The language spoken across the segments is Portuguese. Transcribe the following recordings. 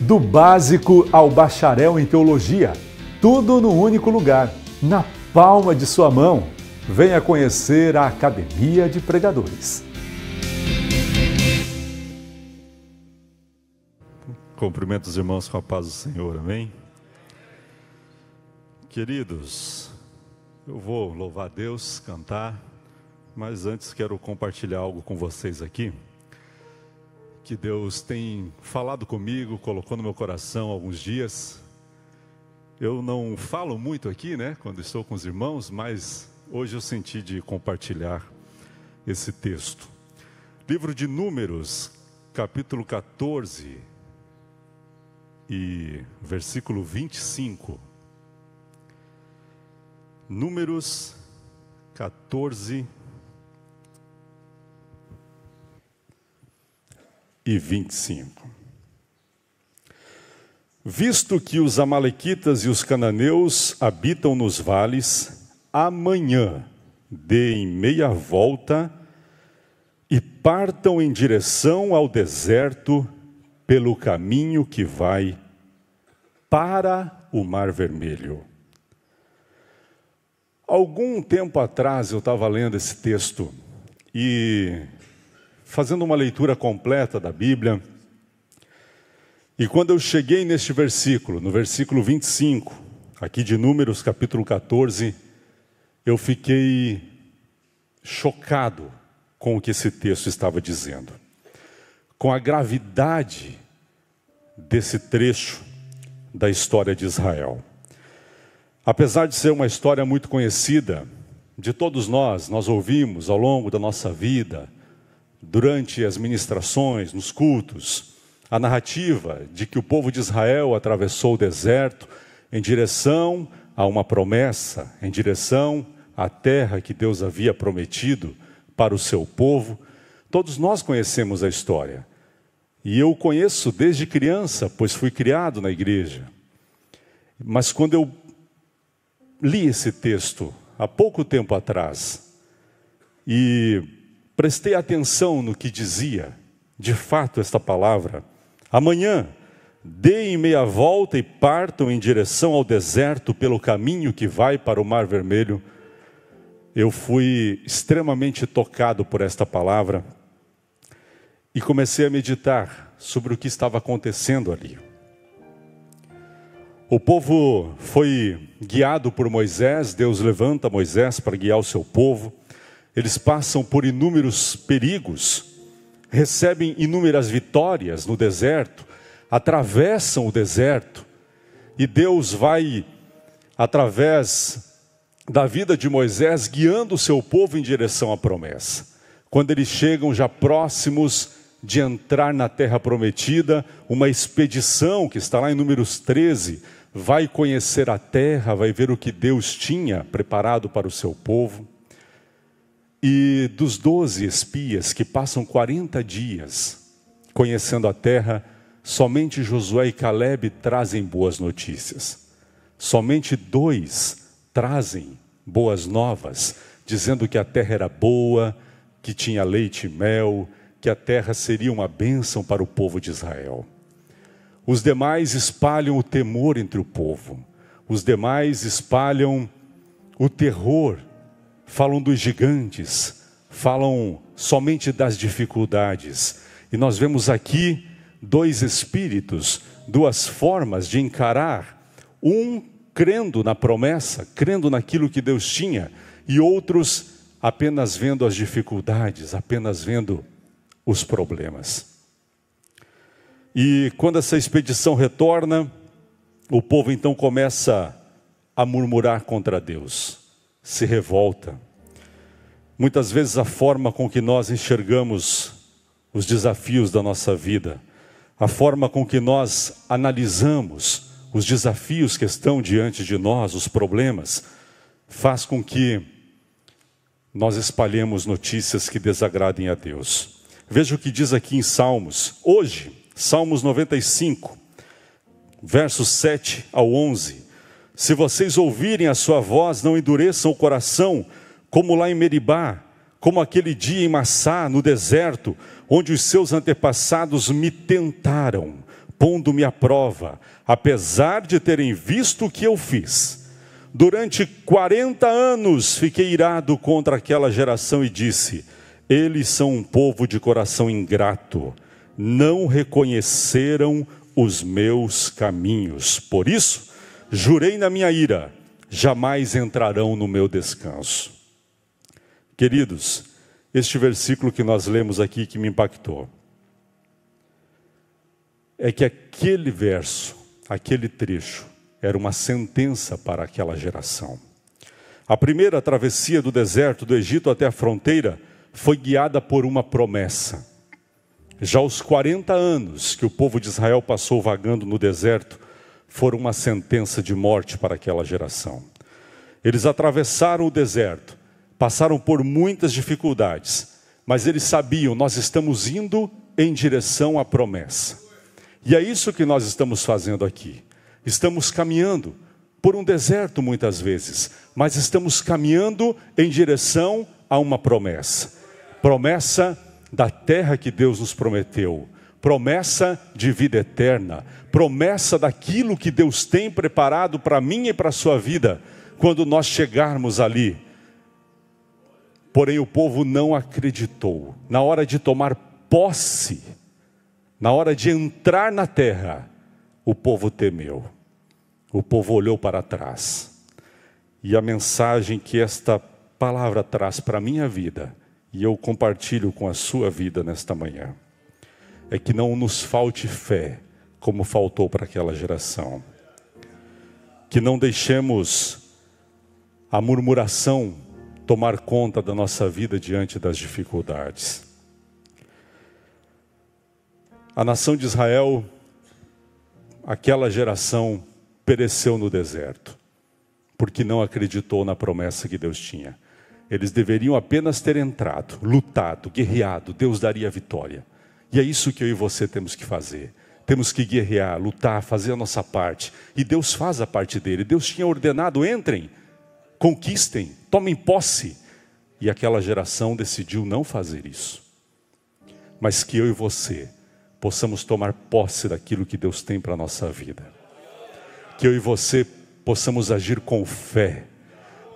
Do básico ao bacharel em teologia, tudo no único lugar, na palma de sua mão. Venha conhecer a Academia de Pregadores. Cumprimento os irmãos com a paz do Senhor, amém? Queridos, eu vou louvar Deus, cantar, mas antes quero compartilhar algo com vocês aqui que Deus tem falado comigo, colocou no meu coração há alguns dias. Eu não falo muito aqui, né, quando estou com os irmãos, mas hoje eu senti de compartilhar esse texto. Livro de Números, capítulo 14 e versículo 25. Números 14, e 25. Visto que os Amalequitas e os cananeus habitam nos vales, amanhã deem meia volta e partam em direção ao deserto pelo caminho que vai para o Mar Vermelho. Algum tempo atrás eu estava lendo esse texto e fazendo uma leitura completa da Bíblia. E quando eu cheguei neste versículo, no versículo 25, aqui de Números capítulo 14, eu fiquei chocado com o que esse texto estava dizendo, com a gravidade desse trecho da história de Israel. Apesar de ser uma história muito conhecida de todos nós, nós ouvimos ao longo da nossa vida, durante as ministrações, nos cultos, a narrativa de que o povo de Israel atravessou o deserto em direção a uma promessa, em direção à terra que Deus havia prometido para o seu povo. Todos nós conhecemos a história. E eu conheço desde criança, pois fui criado na igreja. Mas quando eu li esse texto há pouco tempo atrás e prestei atenção no que dizia, de fato, esta palavra. Amanhã, deem meia volta e partam em direção ao deserto pelo caminho que vai para o Mar Vermelho. Eu fui extremamente tocado por esta palavra e comecei a meditar sobre o que estava acontecendo ali. O povo foi guiado por Moisés, Deus levanta Moisés para guiar o seu povo eles passam por inúmeros perigos, recebem inúmeras vitórias no deserto, atravessam o deserto, e Deus vai, através da vida de Moisés, guiando o seu povo em direção à promessa. Quando eles chegam já próximos de entrar na terra prometida, uma expedição que está lá em Números 13, vai conhecer a terra, vai ver o que Deus tinha preparado para o seu povo. E dos doze espias que passam 40 dias conhecendo a terra, somente Josué e Caleb trazem boas notícias. Somente dois trazem boas novas, dizendo que a terra era boa, que tinha leite e mel, que a terra seria uma bênção para o povo de Israel. Os demais espalham o temor entre o povo, os demais espalham o terror falam dos gigantes, falam somente das dificuldades. E nós vemos aqui dois espíritos, duas formas de encarar: um crendo na promessa, crendo naquilo que Deus tinha, e outros apenas vendo as dificuldades, apenas vendo os problemas. E quando essa expedição retorna, o povo então começa a murmurar contra Deus se revolta. Muitas vezes a forma com que nós enxergamos os desafios da nossa vida, a forma com que nós analisamos os desafios que estão diante de nós, os problemas, faz com que nós espalhemos notícias que desagradem a Deus. Veja o que diz aqui em Salmos, hoje, Salmos 95, versos 7 ao 11. Se vocês ouvirem a sua voz, não endureçam o coração, como lá em Meribá, como aquele dia em Massá, no deserto, onde os seus antepassados me tentaram, pondo-me à prova, apesar de terem visto o que eu fiz. Durante 40 anos fiquei irado contra aquela geração e disse: Eles são um povo de coração ingrato, não reconheceram os meus caminhos. Por isso, Jurei na minha ira, jamais entrarão no meu descanso. Queridos, este versículo que nós lemos aqui que me impactou é que aquele verso, aquele trecho, era uma sentença para aquela geração. A primeira travessia do deserto do Egito até a fronteira foi guiada por uma promessa. Já os 40 anos que o povo de Israel passou vagando no deserto, foram uma sentença de morte para aquela geração. Eles atravessaram o deserto, passaram por muitas dificuldades, mas eles sabiam, nós estamos indo em direção à promessa. E é isso que nós estamos fazendo aqui. Estamos caminhando por um deserto muitas vezes, mas estamos caminhando em direção a uma promessa promessa da terra que Deus nos prometeu promessa de vida eterna, promessa daquilo que Deus tem preparado para mim e para a sua vida quando nós chegarmos ali. Porém, o povo não acreditou. Na hora de tomar posse, na hora de entrar na terra, o povo temeu, o povo olhou para trás. E a mensagem que esta palavra traz para a minha vida, e eu compartilho com a sua vida nesta manhã é que não nos falte fé, como faltou para aquela geração. Que não deixemos a murmuração tomar conta da nossa vida diante das dificuldades. A nação de Israel, aquela geração, pereceu no deserto, porque não acreditou na promessa que Deus tinha. Eles deveriam apenas ter entrado, lutado, guerreado, Deus daria vitória. E é isso que eu e você temos que fazer. Temos que guerrear, lutar, fazer a nossa parte. E Deus faz a parte dele. Deus tinha ordenado: entrem, conquistem, tomem posse. E aquela geração decidiu não fazer isso. Mas que eu e você possamos tomar posse daquilo que Deus tem para a nossa vida. Que eu e você possamos agir com fé,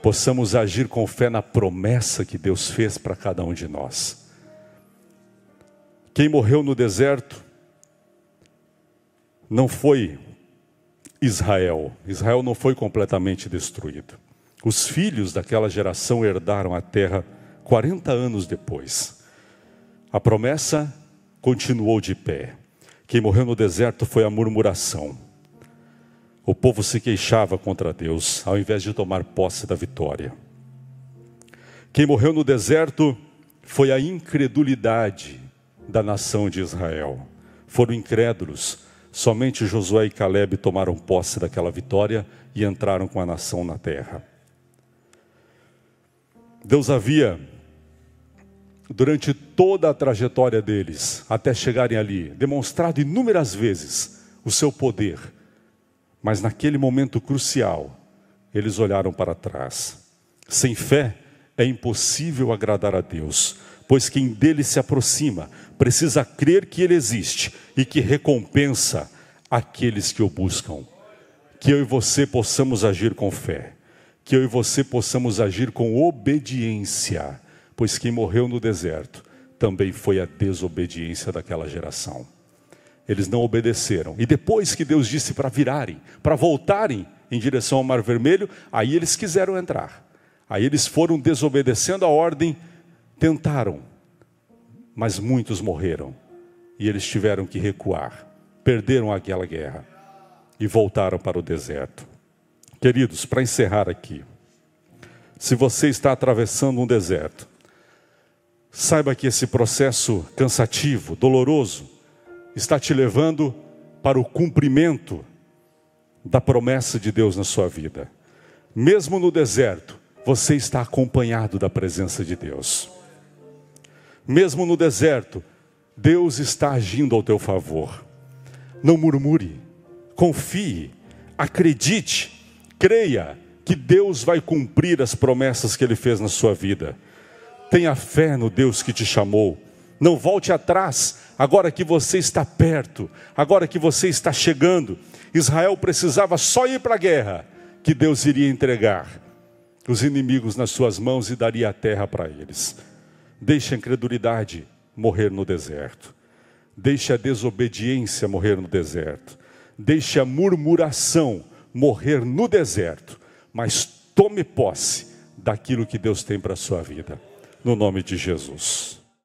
possamos agir com fé na promessa que Deus fez para cada um de nós. Quem morreu no deserto não foi Israel. Israel não foi completamente destruído. Os filhos daquela geração herdaram a terra 40 anos depois. A promessa continuou de pé. Quem morreu no deserto foi a murmuração. O povo se queixava contra Deus, ao invés de tomar posse da vitória. Quem morreu no deserto foi a incredulidade da nação de Israel. Foram incrédulos, somente Josué e Caleb tomaram posse daquela vitória e entraram com a nação na terra. Deus havia, durante toda a trajetória deles, até chegarem ali, demonstrado inúmeras vezes o seu poder, mas naquele momento crucial, eles olharam para trás. Sem fé é impossível agradar a Deus pois quem dele se aproxima precisa crer que ele existe e que recompensa aqueles que o buscam. Que eu e você possamos agir com fé, que eu e você possamos agir com obediência, pois quem morreu no deserto também foi a desobediência daquela geração. Eles não obedeceram. E depois que Deus disse para virarem, para voltarem em direção ao Mar Vermelho, aí eles quiseram entrar. Aí eles foram desobedecendo a ordem Tentaram, mas muitos morreram e eles tiveram que recuar, perderam aquela guerra e voltaram para o deserto. Queridos, para encerrar aqui, se você está atravessando um deserto, saiba que esse processo cansativo, doloroso, está te levando para o cumprimento da promessa de Deus na sua vida. Mesmo no deserto, você está acompanhado da presença de Deus mesmo no deserto, Deus está agindo ao teu favor. Não murmure, confie, acredite, creia que Deus vai cumprir as promessas que ele fez na sua vida. Tenha fé no Deus que te chamou. Não volte atrás, agora que você está perto, agora que você está chegando. Israel precisava só ir para a guerra, que Deus iria entregar os inimigos nas suas mãos e daria a terra para eles. Deixa a incredulidade morrer no deserto. Deixa a desobediência morrer no deserto. Deixa a murmuração morrer no deserto. Mas tome posse daquilo que Deus tem para a sua vida. No nome de Jesus.